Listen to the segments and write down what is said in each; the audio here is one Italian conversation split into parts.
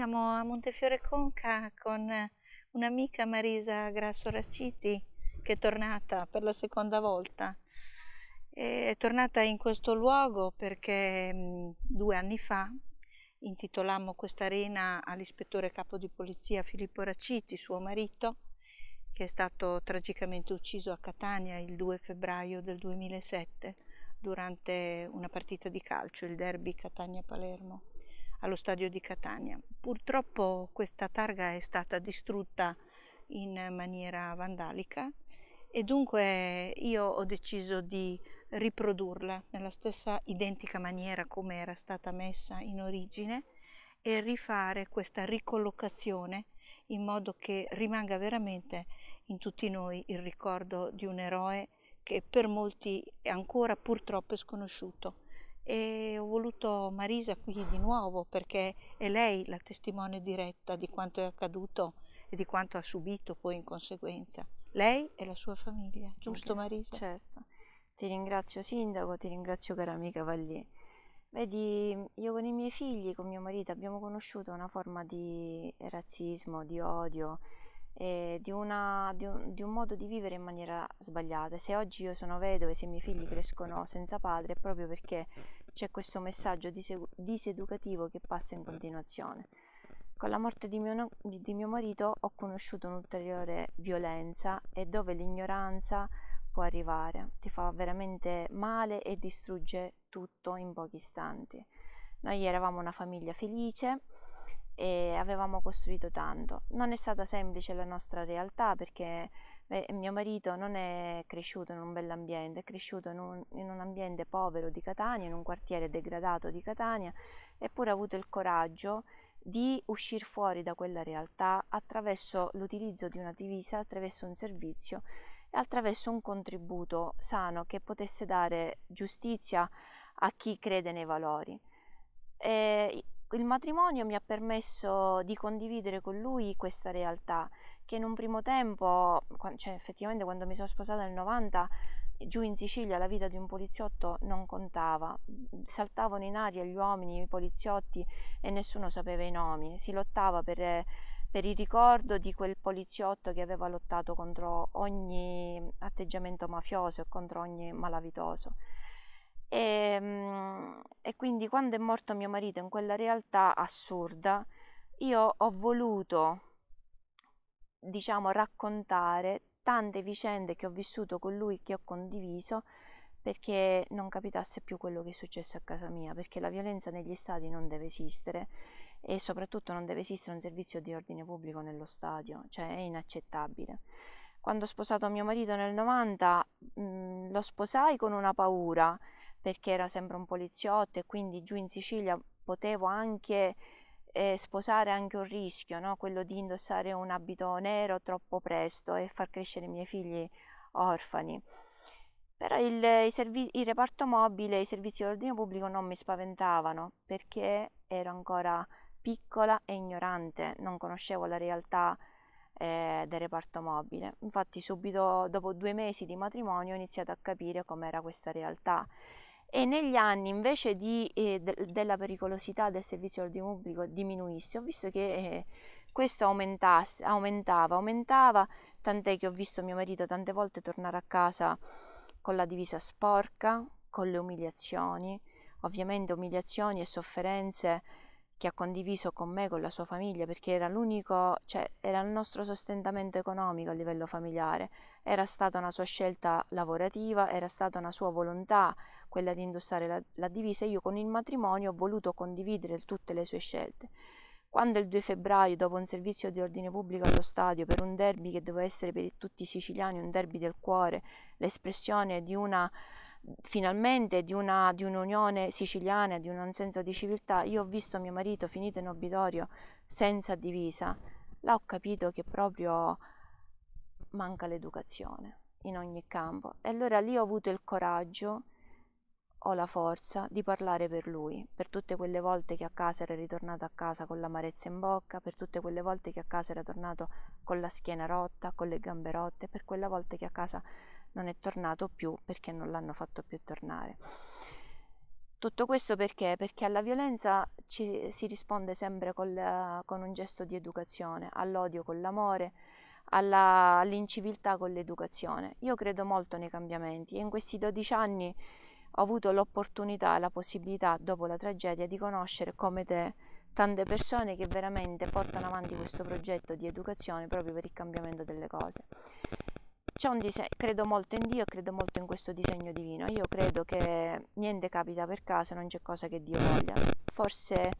siamo a Montefiore Conca con un'amica Marisa Grasso Raciti che è tornata per la seconda volta. È tornata in questo luogo perché mm, due anni fa intitolammo questa arena all'ispettore capo di polizia Filippo Raciti, suo marito, che è stato tragicamente ucciso a Catania il 2 febbraio del 2007 durante una partita di calcio, il derby Catania-Palermo allo stadio di Catania. Purtroppo questa targa è stata distrutta in maniera vandalica e dunque io ho deciso di riprodurla nella stessa identica maniera come era stata messa in origine e rifare questa ricollocazione in modo che rimanga veramente in tutti noi il ricordo di un eroe che per molti è ancora purtroppo sconosciuto e ho voluto Marisa qui di nuovo perché è lei la testimone diretta di quanto è accaduto e di quanto ha subito poi in conseguenza. Lei e la sua famiglia, giusto okay, Marisa? Certo. Ti ringrazio Sindaco, ti ringrazio cara amica Vallier. Vedi, io con i miei figli, con mio marito, abbiamo conosciuto una forma di razzismo, di odio, eh, di, una, di, un, di, un, modo di vivere in maniera sbagliata. Se oggi io sono vedova e se i miei figli crescono senza padre è proprio perché c'è questo messaggio disegu- diseducativo che passa in continuazione. Con la morte di mio, no- di mio marito ho conosciuto un'ulteriore violenza e dove l'ignoranza può arrivare, ti fa veramente male e distrugge tutto in pochi istanti. Noi eravamo una famiglia felice, e avevamo costruito tanto. Non è stata semplice la nostra realtà perché beh, mio marito non è cresciuto in un bell'ambiente, è cresciuto in un, in un ambiente povero di Catania, in un quartiere degradato di Catania, eppure ha avuto il coraggio di uscire fuori da quella realtà attraverso l'utilizzo di una divisa, attraverso un servizio e attraverso un contributo sano che potesse dare giustizia a chi crede nei valori. E il matrimonio mi ha permesso di condividere con lui questa realtà che in un primo tempo, cioè effettivamente quando mi sono sposata nel 90, giù in Sicilia la vita di un poliziotto non contava, saltavano in aria gli uomini, i poliziotti e nessuno sapeva i nomi, si lottava per, per il ricordo di quel poliziotto che aveva lottato contro ogni atteggiamento mafioso e contro ogni malavitoso. E, ehm, e quindi quando è morto mio marito in quella realtà assurda, io ho voluto, diciamo, raccontare tante vicende che ho vissuto con lui, che ho condiviso, perché non capitasse più quello che è successo a casa mia, perché la violenza negli stadi non deve esistere e soprattutto non deve esistere un servizio di ordine pubblico nello stadio, cioè è inaccettabile. Quando ho sposato mio marito nel 90 mh, mhmm, lo sposai con una paura, perché era sempre un poliziotto e quindi giù in Sicilia potevo anche eh, sposare anche un rischio, no? quello di indossare un abito nero troppo presto e far crescere i miei figli orfani. Però il, il, il reparto mobile e i servizi di ordine pubblico non mi spaventavano perché ero ancora piccola e ignorante, non conoscevo la realtà eh, del reparto mobile. Infatti subito dopo due mesi di matrimonio ho iniziato a capire com'era questa realtà e negli anni invece di, eh, de- della pericolosità del servizio ordine pubblico diminuisse, ho visto che eh, questo aumentava, aumentava, tant'è che ho visto mio marito tante volte tornare a casa con la divisa sporca, con le umiliazioni, ovviamente umiliazioni e sofferenze che ha condiviso con me, con la sua famiglia, perché era l'unico, cioè era il nostro sostentamento economico a livello familiare, era stata una sua scelta lavorativa, era stata una sua volontà quella di indossare la, la divisa io con il matrimonio ho voluto condividere tutte le sue scelte. Quando il 2 febbraio, dopo un servizio di ordine pubblico allo stadio per un derby che doveva essere per tutti i siciliani un derby del cuore, l'espressione di una finalmente di, una, di un'unione siciliana, di un senso di civiltà, io ho visto mio marito finito in obitorio senza divisa, là ho capito che proprio manca l'educazione in ogni campo. E allora lì ho avuto il coraggio, ho la forza di parlare per lui, per tutte quelle volte che a casa era ritornato a casa con l'amarezza in bocca, per tutte quelle volte che a casa era tornato con la schiena rotta, con le gambe rotte, per quella volta che a casa non è tornato più perché non l'hanno fatto più tornare. Tutto questo perché? Perché alla violenza ci, si risponde sempre col, con un gesto di educazione, all'odio con l'amore, alla, all'inciviltà con l'educazione. Io credo molto nei cambiamenti e in questi 12 anni ho avuto l'opportunità, la possibilità, dopo la tragedia, di conoscere come te tante persone che veramente portano avanti questo progetto di educazione proprio per il cambiamento delle cose. C'è un disegno, credo molto in Dio, credo molto in questo disegno divino. Io credo che niente capita per caso, non c'è cosa che Dio voglia. Forse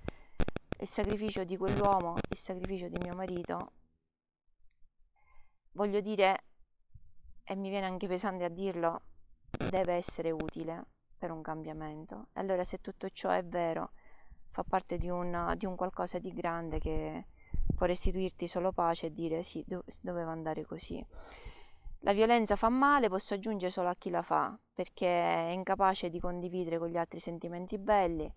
il sacrificio di quell'uomo, il sacrificio di mio marito, voglio dire, e mi viene anche pesante a dirlo, deve essere utile per un cambiamento. Allora se tutto ciò è vero, fa parte di un, di un qualcosa di grande che può restituirti solo pace e dire sì, do- doveva andare così. La violenza fa male, posso aggiungere solo a chi la fa, perché è incapace di condividere con gli altri sentimenti belli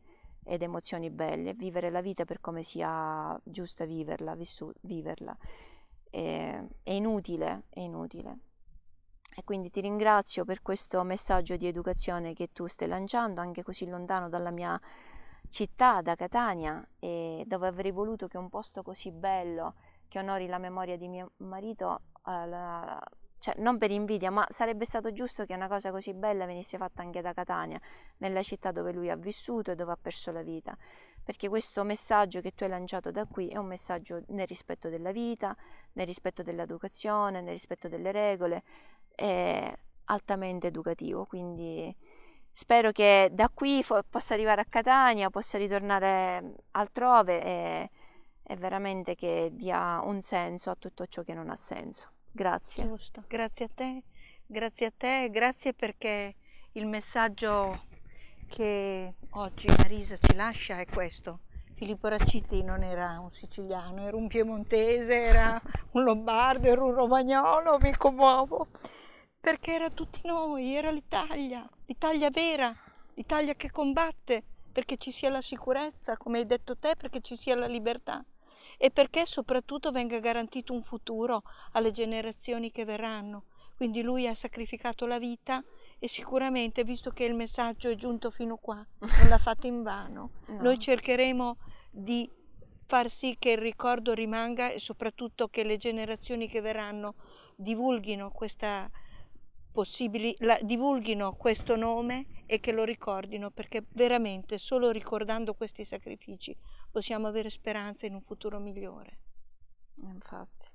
ed emozioni belle, vivere la vita per come sia giusta viverla, vissu- viverla. E, ehm, è inutile, è inutile. E quindi ti ringrazio per questo messaggio di educazione che tu stai lanciando, anche così lontano dalla mia città, da Catania, dove avrei voluto che un posto così bello, che onori la memoria di mio marito, la, cioè non per invidia, ma sarebbe stato giusto che una cosa così bella venisse fatta anche da Catania, nella città dove lui ha vissuto e dove ha perso la vita, perché questo messaggio che tu hai lanciato da qui è un messaggio nel rispetto della vita, nel rispetto dell'educazione, nel rispetto delle regole, è altamente educativo, quindi spero che da qui fo- possa arrivare a Catania, possa ritornare altrove e, e veramente che dia un senso a tutto ciò che non ha senso. Grazie. Giusto. Grazie a te, grazie a te, grazie perché il messaggio che oggi Marisa ci lascia è questo. Filippo Racitti non era un siciliano, era un piemontese, era un lombardo, era un romagnolo, mi commuovo, perché era tutti noi, era l'Italia, l'Italia vera, l'Italia che combatte perché ci sia la sicurezza, come hai detto te, perché ci sia la libertà e perché soprattutto venga garantito un futuro alle generazioni che verranno. Quindi lui ha sacrificato la vita e sicuramente, visto che il messaggio è giunto fino qua, non l'ha fatto in vano, no. noi cercheremo di far sì che il ricordo rimanga e soprattutto che le generazioni che verranno divulghino questa possibili, la, divulghino questo nome e che lo ricordino, perché veramente solo ricordando questi sacrifici possiamo avere speranza in un futuro migliore. Infatti.